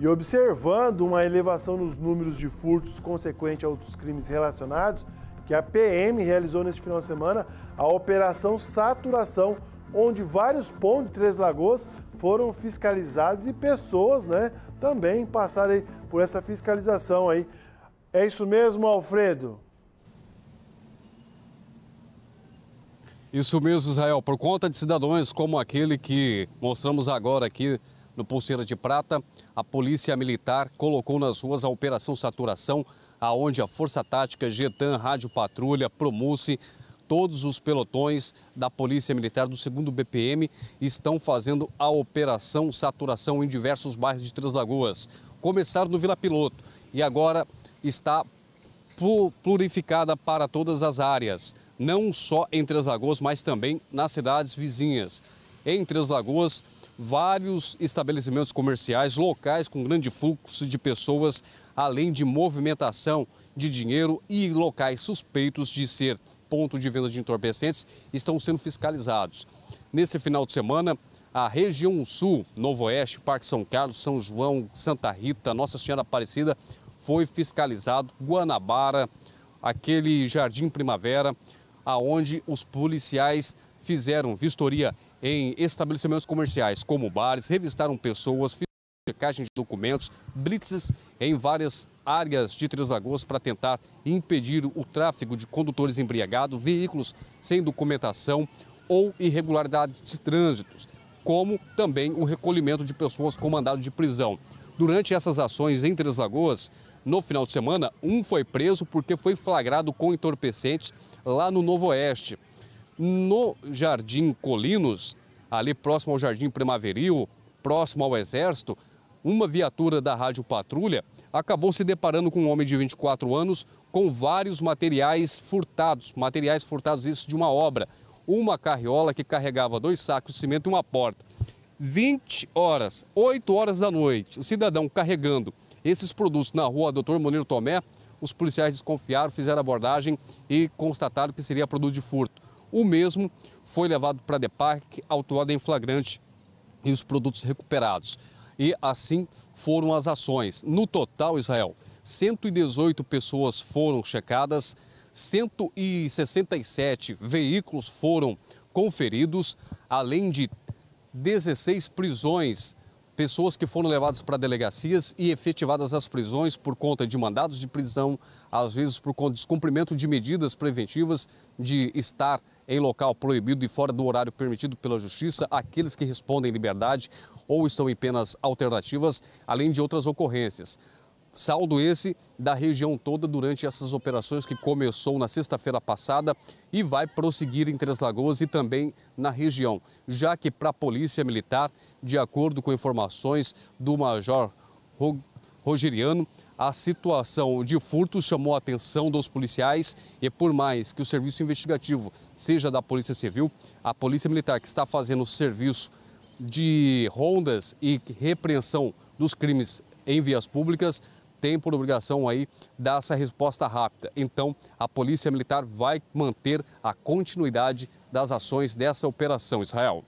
E observando uma elevação nos números de furtos consequente a outros crimes relacionados, que a PM realizou neste final de semana a Operação Saturação, onde vários pontos de Três Lagoas foram fiscalizados e pessoas né, também passaram por essa fiscalização aí. É isso mesmo, Alfredo? Isso mesmo, Israel. Por conta de cidadãos como aquele que mostramos agora aqui no Pulseira de Prata, a Polícia Militar colocou nas ruas a Operação Saturação, aonde a Força Tática, Getan, Rádio Patrulha, Promulse, todos os pelotões da Polícia Militar do 2 BPM estão fazendo a Operação Saturação em diversos bairros de Três Lagoas. Começaram no Vila Piloto e agora está plurificada para todas as áreas, não só em Três Lagoas, mas também nas cidades vizinhas. Em Três Lagoas, vários estabelecimentos comerciais locais com grande fluxo de pessoas, além de movimentação de dinheiro e locais suspeitos de ser ponto de venda de entorpecentes, estão sendo fiscalizados. Nesse final de semana, a região sul, Novo Oeste, Parque São Carlos, São João, Santa Rita, Nossa Senhora Aparecida, foi fiscalizado Guanabara, aquele Jardim Primavera, aonde os policiais fizeram vistoria em estabelecimentos comerciais, como bares, revistaram pessoas, checagem de documentos, blitzes em várias áreas de Três Lagoas para tentar impedir o tráfego de condutores embriagados, veículos sem documentação ou irregularidades de trânsitos, como também o recolhimento de pessoas com mandado de prisão. Durante essas ações em Três Lagoas, no final de semana, um foi preso porque foi flagrado com entorpecentes lá no Novo Oeste no Jardim Colinos, ali próximo ao Jardim Primaveril, próximo ao Exército, uma viatura da Rádio Patrulha acabou se deparando com um homem de 24 anos com vários materiais furtados, materiais furtados isso de uma obra, uma carriola que carregava dois sacos de cimento e uma porta. 20 horas, 8 horas da noite, o cidadão carregando esses produtos na rua Doutor Moniro Tomé, os policiais desconfiaram, fizeram abordagem e constataram que seria produto de furto. O mesmo foi levado para a DEPAC, autuado em flagrante e os produtos recuperados. E assim foram as ações. No total, Israel, 118 pessoas foram checadas, 167 veículos foram conferidos, além de 16 prisões, pessoas que foram levadas para delegacias e efetivadas as prisões por conta de mandados de prisão, às vezes por descumprimento de medidas preventivas de estar em local proibido e fora do horário permitido pela Justiça aqueles que respondem em liberdade ou estão em penas alternativas, além de outras ocorrências. Saldo esse da região toda durante essas operações que começou na sexta-feira passada e vai prosseguir em Três Lagoas e também na região, já que para a Polícia Militar, de acordo com informações do Major Rogeriano, a situação de furto chamou a atenção dos policiais e, por mais que o serviço investigativo seja da Polícia Civil, a Polícia Militar, que está fazendo o serviço de rondas e repreensão dos crimes em vias públicas, tem por obrigação aí dar essa resposta rápida. Então, a Polícia Militar vai manter a continuidade das ações dessa operação, Israel.